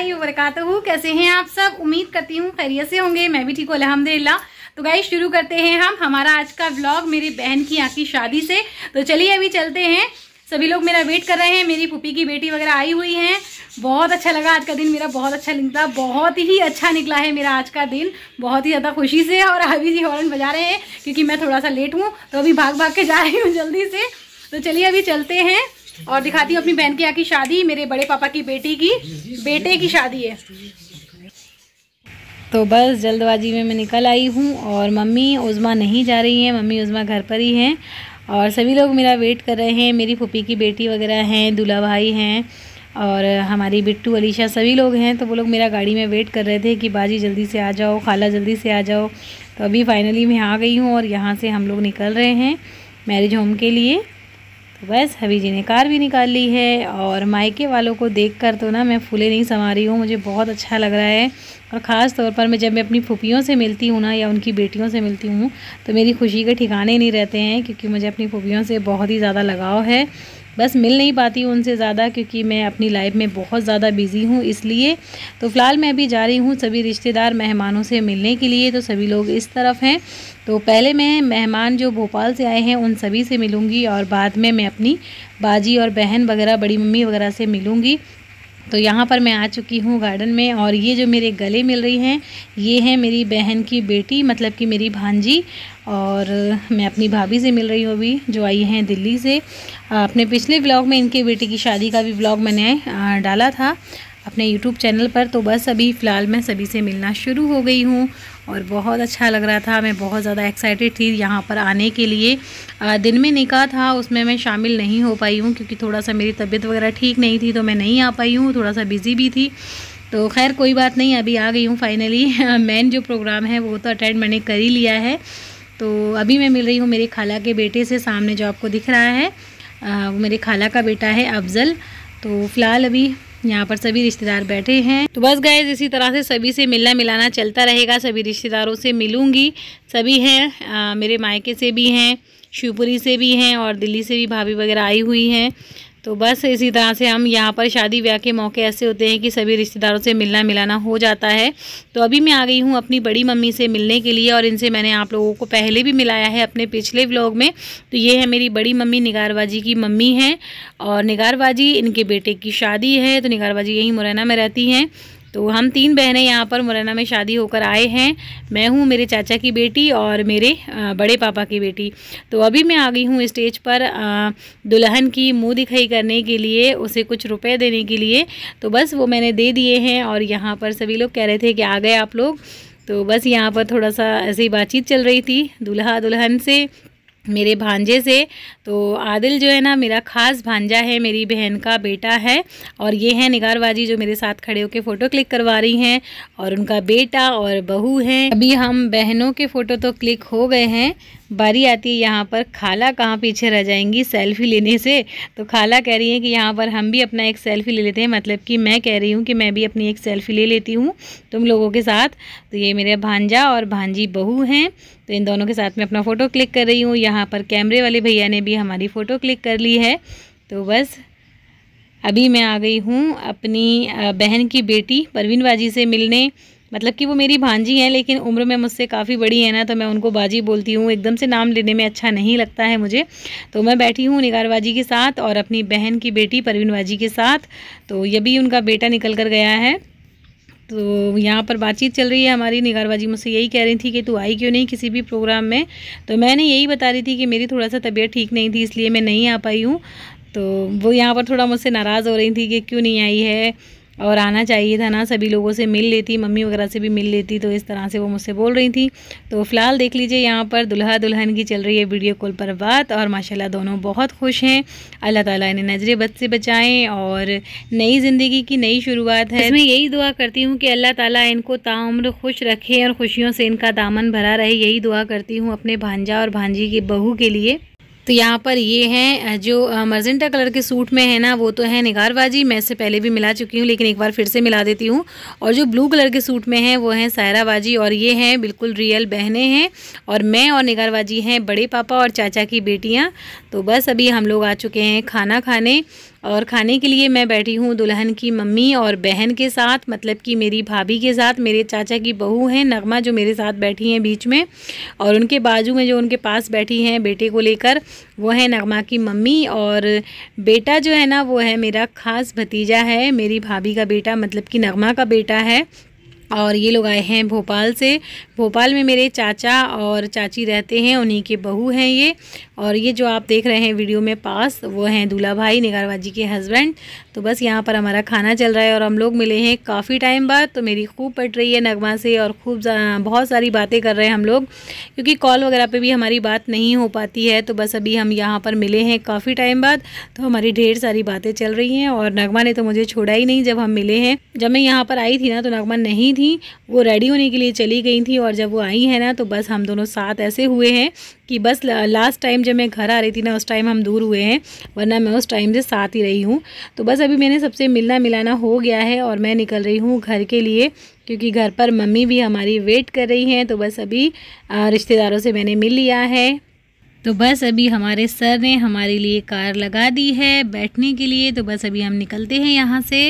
वरकता हूँ कैसे हैं आप सब उम्मीद करती हूँ खैरियत से होंगे मैं भी ठीक हूँ अलहमदिल्ला तो गाई शुरू करते हैं हम हमारा आज का व्लॉग मेरी बहन की यहाँ की शादी से तो चलिए अभी चलते हैं सभी लोग मेरा वेट कर रहे हैं मेरी पुपी की बेटी वगैरह आई हुई हैं बहुत अच्छा लगा आज का दिन मेरा बहुत अच्छा निकला बहुत ही अच्छा निकला है मेरा आज का दिन बहुत ही ज़्यादा खुशी से और अभी जी हॉर्न बजा रहे हैं क्योंकि मैं थोड़ा सा लेट हूँ तो अभी भाग भाग के जा रही हूँ जल्दी से तो चलिए अभी चलते हैं और दिखाती हूँ अपनी बहन की यहाँ की शादी मेरे बड़े पापा की बेटी की बेटे की शादी है तो बस जल्दबाजी में मैं निकल आई हूँ और मम्मी उज़मा नहीं जा रही हैं मम्मी उज़मा घर पर ही हैं और सभी लोग मेरा वेट कर रहे हैं मेरी फूपी की बेटी वगैरह हैं दूल्हा भाई हैं और हमारी बिट्टू अलीशा सभी लोग हैं तो वो लोग मेरा गाड़ी में वेट कर रहे थे कि बाजी जल्दी से आ जाओ खाला जल्दी से आ जाओ तो अभी फ़ाइनली मैं आ गई हूँ और यहाँ से हम लोग निकल रहे हैं मैरिज होम के लिए बस हवी जी ने कार भी निकाल ली है और मायके वालों को देख कर तो ना मैं फूले नहीं समा रही हूँ मुझे बहुत अच्छा लग रहा है और ख़ास तौर पर मैं जब मैं अपनी फूफियों से मिलती हूँ ना या उनकी बेटियों से मिलती हूँ तो मेरी खुशी के ठिकाने नहीं रहते हैं क्योंकि मुझे अपनी फूफियों से बहुत ही ज़्यादा लगाव है बस मिल नहीं पाती हूँ उनसे ज़्यादा क्योंकि मैं अपनी लाइफ में बहुत ज़्यादा बिज़ी हूँ इसलिए तो फ़िलहाल मैं अभी जा रही हूँ सभी रिश्तेदार मेहमानों से मिलने के लिए तो सभी लोग इस तरफ हैं तो पहले मैं मेहमान जो भोपाल से आए हैं उन सभी से मिलूँगी और बाद में मैं अपनी बाजी और बहन वगैरह बड़ी मम्मी वगैरह से मिलूँगी तो यहाँ पर मैं आ चुकी हूँ गार्डन में और ये जो मेरे गले मिल रही हैं ये हैं मेरी बहन की बेटी मतलब कि मेरी भांजी और मैं अपनी भाभी से मिल रही हूँ अभी जो आई हैं दिल्ली से अपने पिछले ब्लॉग में इनके बेटे की शादी का भी ब्लॉग मैंने डाला था अपने यूट्यूब चैनल पर तो बस अभी फ़िलहाल मैं सभी से मिलना शुरू हो गई हूँ और बहुत अच्छा लग रहा था मैं बहुत ज़्यादा एक्साइटेड थी यहाँ पर आने के लिए आ, दिन में निका था उसमें मैं शामिल नहीं हो पाई हूँ क्योंकि थोड़ा सा मेरी तबीयत वगैरह ठीक नहीं थी तो मैं नहीं आ पाई हूँ थोड़ा सा बिज़ी भी थी तो खैर कोई बात नहीं अभी आ गई हूँ फाइनली मेन जो प्रोग्राम है वो तो अटेंड मैंने कर ही लिया है तो अभी मैं मिल रही हूँ मेरे खाला के बेटे से सामने जो आपको दिख रहा है वो मेरे खाला का बेटा है अफजल तो फ़िलहाल अभी यहाँ पर सभी रिश्तेदार बैठे हैं तो बस गए इसी तरह से सभी से मिलना मिलाना चलता रहेगा सभी रिश्तेदारों से मिलूंगी सभी हैं मेरे मायके से भी हैं शिवपुरी से भी हैं और दिल्ली से भी भाभी वगैरह आई हुई हैं तो बस इसी तरह से हम यहाँ पर शादी ब्याह के मौके ऐसे होते हैं कि सभी रिश्तेदारों से मिलना मिलाना हो जाता है तो अभी मैं आ गई हूँ अपनी बड़ी मम्मी से मिलने के लिए और इनसे मैंने आप लोगों को पहले भी मिलाया है अपने पिछले व्लॉग में तो ये है मेरी बड़ी मम्मी निगारबाजी की मम्मी हैं और निगारबाजी इनके बेटे की शादी है तो निगारबाजी यहीं मुरैना में रहती हैं तो हम तीन बहनें यहाँ पर मुरैना में शादी होकर आए हैं मैं हूँ मेरे चाचा की बेटी और मेरे बड़े पापा की बेटी तो अभी मैं आ गई हूँ स्टेज पर दुल्हन की मुँह दिखाई करने के लिए उसे कुछ रुपए देने के लिए तो बस वो मैंने दे दिए हैं और यहाँ पर सभी लोग कह रहे थे कि आ गए आप लोग तो बस यहाँ पर थोड़ा सा ऐसे ही बातचीत चल रही थी दुल्हा दुल्हन से मेरे भांजे से तो आदिल जो है ना मेरा ख़ास भांजा है मेरी बहन का बेटा है और ये है निगारबाजी जो मेरे साथ खड़े होकर फ़ोटो क्लिक करवा रही हैं और उनका बेटा और बहू हैं अभी हम बहनों के फ़ोटो तो क्लिक हो गए हैं बारी आती है यहाँ पर खाला कहाँ पीछे रह जाएंगी सेल्फ़ी लेने से तो खाला कह रही है कि यहाँ पर हम भी अपना एक सेल्फ़ी ले लेते हैं मतलब कि मैं कह रही हूँ कि मैं भी अपनी एक सेल्फ़ी ले लेती हूँ तुम लोगों के साथ तो ये मेरे भांजा और भांजी बहू हैं तो इन दोनों के साथ मैं अपना फ़ोटो क्लिक कर रही हूँ यहाँ पर कैमरे वाले भैया ने भी हमारी फ़ोटो क्लिक कर ली है तो बस अभी मैं आ गई हूँ अपनी बहन की बेटी परवीन बाजी से मिलने मतलब कि वो मेरी भांजी हैं लेकिन उम्र में मुझसे काफ़ी बड़ी है ना तो मैं उनको बाजी बोलती हूँ एकदम से नाम लेने में अच्छा नहीं लगता है मुझे तो मैं बैठी हूँ निगार बाजी के साथ और अपनी बहन की बेटी परवीन बाजी के साथ तो ये भी उनका बेटा निकल कर गया है तो यहाँ पर बातचीत चल रही है हमारी निगारबाजी मुझसे यही कह रही थी कि तू आई क्यों नहीं किसी भी प्रोग्राम में तो मैंने यही बता रही थी कि मेरी थोड़ा सा तबीयत ठीक नहीं थी इसलिए मैं नहीं आ पाई हूँ तो वो यहाँ पर थोड़ा मुझसे नाराज़ हो रही थी कि क्यों नहीं आई है और आना चाहिए था ना सभी लोगों से मिल लेती मम्मी वगैरह से भी मिल लेती तो इस तरह से वो मुझसे बोल रही थी तो फ़िलहाल देख लीजिए यहाँ पर दुल्हा दुल्हन की चल रही है वीडियो कॉल पर बात और माशाल्लाह दोनों बहुत खुश हैं अल्लाह ताला इन्हें नजरे बद से बचाएँ और नई ज़िंदगी की नई शुरुआत है मैं यही दुआ करती हूँ कि अल्लाह ताली इनको ताउम्र खुश रखे और ख़ुशियों से इनका दामन भरा रहे यही दुआ करती हूँ अपने भांजा और भांजी की बहू के लिए तो यहाँ पर ये हैं जो मर्जेंटा कलर के सूट में है ना वो तो है निगारबाजी मैं इससे पहले भी मिला चुकी हूँ लेकिन एक बार फिर से मिला देती हूँ और जो ब्लू कलर के सूट में है वो हैं सायराबाजी और ये हैं बिल्कुल रियल बहनें हैं और मैं और निगारबाजी हैं बड़े पापा और चाचा की बेटियाँ तो बस अभी हम लोग आ चुके हैं खाना खाने और खाने के लिए मैं बैठी हूँ दुल्हन की मम्मी और बहन के साथ मतलब कि मेरी भाभी के साथ मेरे चाचा की बहू हैं नगमा जो मेरे साथ बैठी हैं बीच में और उनके बाजू में जो उनके पास बैठी हैं बेटे को लेकर वो है नगमा की मम्मी और बेटा जो है ना वो है मेरा ख़ास भतीजा है मेरी भाभी का बेटा मतलब कि नगमा का बेटा है और ये लोग आए हैं भोपाल से भोपाल में मेरे चाचा और चाची रहते हैं उन्हीं के बहू हैं ये और ये जो आप देख रहे हैं वीडियो में पास वो हैं दूल्हा भाई निगारबाजी के हस्बैंड तो बस यहाँ पर हमारा खाना चल रहा है और हम लोग मिले हैं काफ़ी टाइम बाद तो मेरी खूब पट रही है नगमा से और खूब बहुत सारी बातें कर रहे हैं हम लोग क्योंकि कॉल वगैरह पर भी हमारी बात नहीं हो पाती है तो बस अभी हम यहाँ पर मिले हैं काफ़ी टाइम बाद तो हमारी ढेर सारी बातें चल रही हैं और नगमा ने तो मुझे छोड़ा ही नहीं जब हम मिले हैं जब मैं यहाँ पर आई थी ना तो नगमा नहीं थी थी वो रेडी होने के लिए चली गई थी और जब वो आई है ना तो बस हम दोनों साथ ऐसे हुए हैं कि बस लास्ट टाइम जब मैं घर आ रही थी ना उस टाइम हम दूर हुए हैं वरना मैं उस टाइम से साथ ही रही हूँ तो बस अभी मैंने सबसे मिलना मिलाना हो गया है और मैं निकल रही हूँ घर के लिए क्योंकि घर पर मम्मी भी हमारी वेट कर रही हैं तो बस अभी रिश्तेदारों से मैंने मिल लिया है तो बस अभी हमारे सर ने हमारे लिए कार लगा दी है बैठने के लिए तो बस अभी हम निकलते हैं यहाँ से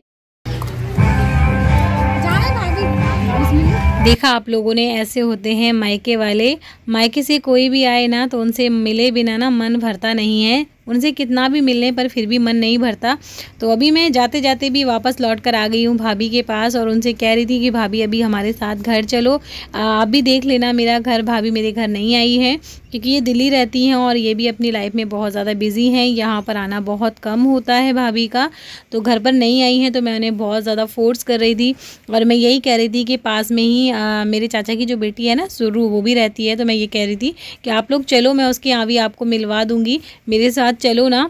देखा आप लोगों ने ऐसे होते हैं मायके वाले मायके से कोई भी आए ना तो उनसे मिले बिना ना मन भरता नहीं है उनसे कितना भी मिलने पर फिर भी मन नहीं भरता तो अभी मैं जाते जाते भी वापस लौट कर आ गई हूँ भाभी के पास और उनसे कह रही थी कि भाभी अभी हमारे साथ घर चलो आप भी देख लेना मेरा घर भाभी मेरे घर नहीं आई है क्योंकि ये दिल्ली रहती हैं और ये भी अपनी लाइफ में बहुत ज़्यादा बिज़ी हैं यहाँ पर आना बहुत कम होता है भाभी का तो घर पर नहीं आई हैं तो मैं उन्हें बहुत ज़्यादा फोर्स कर रही थी और मैं यही कह रही थी कि पास में ही आ, मेरे चाचा की जो बेटी है ना सुरू वो भी रहती है तो मैं ये कह रही थी कि आप लोग चलो मैं उसके यहाँ भी आपको मिलवा दूँगी मेरे साथ साथ चलो ना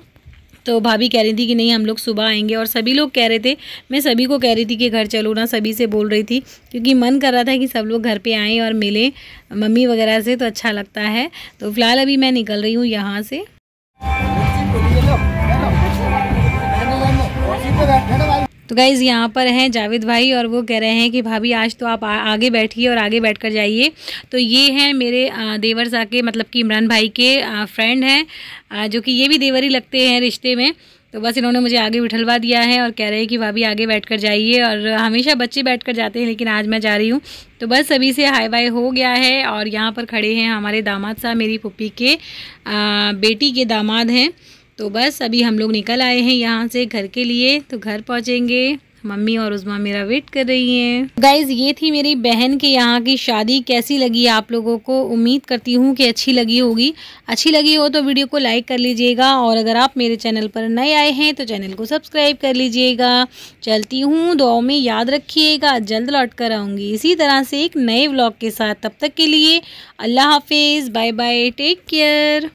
तो भाभी कह रही थी कि नहीं हम लोग सुबह आएंगे और सभी लोग कह रहे थे मैं सभी को कह रही थी कि घर चलो ना सभी से बोल रही थी क्योंकि मन कर रहा था कि सब लोग घर पे आएँ और मिलें मम्मी वगैरह से तो अच्छा लगता है तो फ़िलहाल अभी मैं निकल रही हूँ यहाँ से तो गाइज़ यहाँ पर हैं जावेद भाई और वो कह रहे हैं कि भाभी आज तो आप आगे बैठिए और आगे बैठ कर जाइए तो ये हैं मेरे देवर के मतलब कि इमरान भाई के फ्रेंड हैं जो कि ये भी देवर ही लगते हैं रिश्ते में तो बस इन्होंने मुझे आगे बिठलवा दिया है और कह रहे हैं कि भाभी आगे बैठ कर जाइए और हमेशा बच्चे बैठ कर जाते हैं लेकिन आज मैं जा रही हूँ तो बस सभी से हाई बाय हो गया है और यहाँ पर खड़े हैं हमारे दामाद साहब मेरी पुप्पी के आ, बेटी के दामाद हैं तो बस अभी हम लोग निकल आए हैं यहाँ से घर के लिए तो घर पहुँचेंगे मम्मी और उजमा मेरा वेट कर रही हैं गाइज ये थी मेरी बहन के यहाँ की शादी कैसी लगी आप लोगों को उम्मीद करती हूँ कि अच्छी लगी होगी अच्छी लगी हो तो वीडियो को लाइक कर लीजिएगा और अगर आप मेरे चैनल पर नए आए हैं तो चैनल को सब्सक्राइब कर लीजिएगा चलती हूँ दुआ में याद रखिएगा जल्द लौट कर आऊँगी इसी तरह से एक नए ब्लॉग के साथ तब तक के लिए अल्लाह हाफिज़ बाय बाय टेक केयर